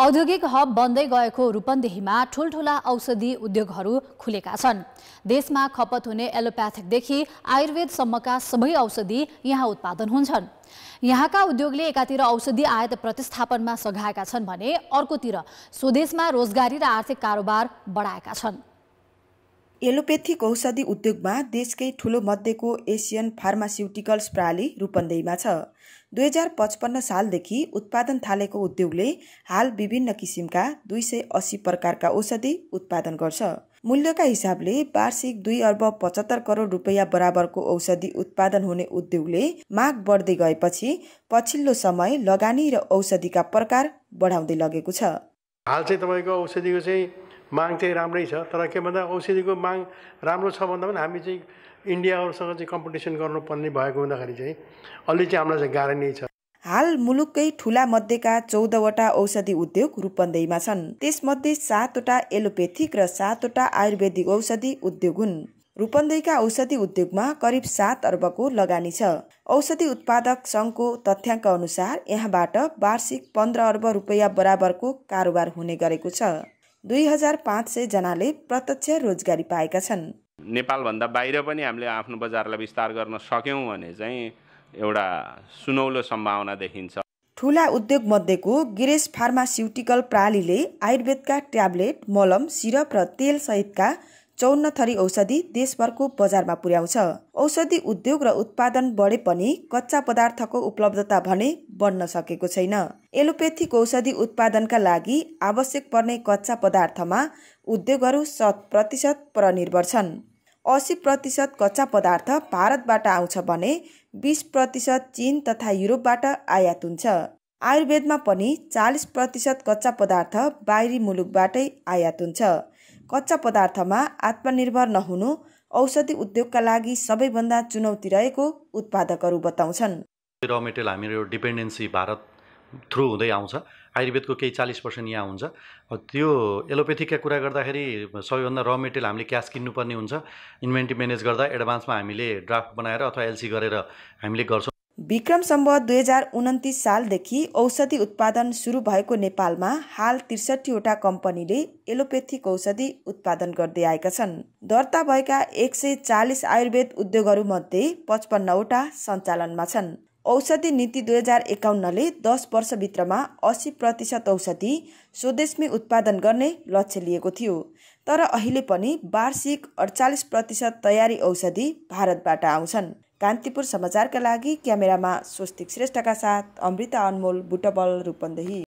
औद्योगिक हब बन्दै गएको रूपन्देहीमा ठुल्ठुला औषधि उद्योगहरू खुलेका छन् देशमा खपत हुने एलोप्याथिकदेखि आयुर्वेदसम्मका सबै औषधि यहाँ उत्पादन हुन्छन् यहाँका उद्योगले एकातिर औषधि आयात प्रतिस्थापनमा सघाएका छन् भने अर्कोतिर स्वदेशमा रोजगारी र आर्थिक कारोबार बढाएका छन् एलोपेथिक औषधि उद्योगमा देशकै ठुलो मध्येको एसियन फार्मास्युटिकल्स प्रणाली रूपन्देहीमा छ दुई हजार पचपन्न सालदेखि उत्पादन थालेको उद्योगले हाल विभिन्न किसिमका दुई सय अस्सी प्रकारका औषधि उत्पादन गर्छ मूल्यका हिसाबले वार्षिक दुई अर्ब पचहत्तर करोड रुपियाँ बराबरको औषधि उत्पादन हुने उद्योगले माग बढ्दै गएपछि पछिल्लो समय लगानी र औषधिका प्रकार बढाउँदै लगेको छ हाल चाहिँ तपाईँको औषधिको चाहिँ माग चाहिँ राम्रै छ तर के भन्दा औषधिको माग राम्रो छ भन्दा पनि हामी चाहिँ इन्डियाहरूसँग चाहिँ कम्पिटिसन गर्नुपर्ने भएको हुँदाखेरि चाहिँ अलि चाहिँ हामीलाई चाहिँ गाह्रो नै छ हाल मुलुककै ठुला मध्येका चौधवटा औषधि उद्योग रूपन्देहीमा छन् त्यसमध्ये सातवटा एलोपेथिक र सातवटा आयुर्वेदिक औषधि उद्योग हुन् रूपन्देहीका औषधि उद्योगमा करिब सात अर्बको लगानी छ औषधि उत्पादक सङ्घको तथ्याङ्क अनुसार यहाँबाट वार्षिक पन्ध्र अर्ब रुपियाँ बराबरको कारोबार हुने गरेको छ दुई हजार पाँच सय जनाले प्रत्यक्ष रोजगारी पाएका छन् नेपालभन्दा बाहिर पनि हामीले आफ्नो बजारलाई विस्तार गर्न सक्यौँ भने चाहिँ एउटा सुनौलो सम्भावना देखिन्छ ठुला मध्येको गिरेस फार्मास्युटिकल प्रालीले आयुर्वेदका ट्याब्लेट मलम सिरप र तेल सहितका चौन्न थरी औषधि देशभरको बजारमा पुर्याउँछ औषधि उद्योग र उत्पादन बढे पनि कच्चा पदार्थको उपलब्धता भने बढ्न सकेको छैन एलोपेथिक औषधि उत्पादनका लागि आवश्यक पर्ने कच्चा पदार्थमा उद्योगहरू शत प्रतिशत परनिर्भर छन् असी प्रतिशत कच्चा पदार्थ भारतबाट आउँछ भने बिस प्रतिशत चिन तथा युरोपबाट आयात हुन्छ आयुर्वेदमा पनि चालिस प्रतिशत कच्चा पदार्थ बाहिरी मुलुकबाटै आयात हुन्छ कच्चा पदार्थमा आत्मनिर्भर नहुनु औषधि उद्योगका लागि सबैभन्दा चुनौती रहेको उत्पादकहरू बताउँछन् र मेटेरियल हामीहरू डिपेन्डेन्सी भारत थ्रु हुँदै आउँछ आयुर्वेदको केही चालिस पर्सेन्ट यहाँ हुन्छ त्यो एलोपेथीका कुरा गर्दाखेरि सबैभन्दा र मेटेरियल हामीले क्यास किन्नुपर्ने हुन्छ इन्भेन्ट्री म्यानेज गर्दा एडभान्समा हामीले ड्राफ्ट बनाएर अथवा एलसी गरेर हामीले गर्छौँ विक्रम सम्भव दुई हजार उन्तिस सालदेखि औषधि उत्पादन सुरु भएको नेपालमा हाल त्रिसठीवटा कम्पनीले एलोपेथिक औषधि उत्पादन गर्दै आएका छन् दर्ता भएका एक सय चालिस आयुर्वेद उद्योगहरूमध्ये पचपन्नवटा सञ्चालनमा छन् औषधि नीति दुई हजार एकाउन्नले दस वर्षभित्रमा अस्सी प्रतिशत औषधि स्वदेशमै उत्पादन गर्ने लक्ष्य लिएको थियो तर अहिले पनि वार्षिक अडचालिस प्रतिशत तयारी औषधि भारतबाट आउँछन् कान्तिपुर समाचारका लागि क्यामेरामा स्वस्तिक श्रेष्ठका साथ अमृता अनमोल बुटबल रूपन्देही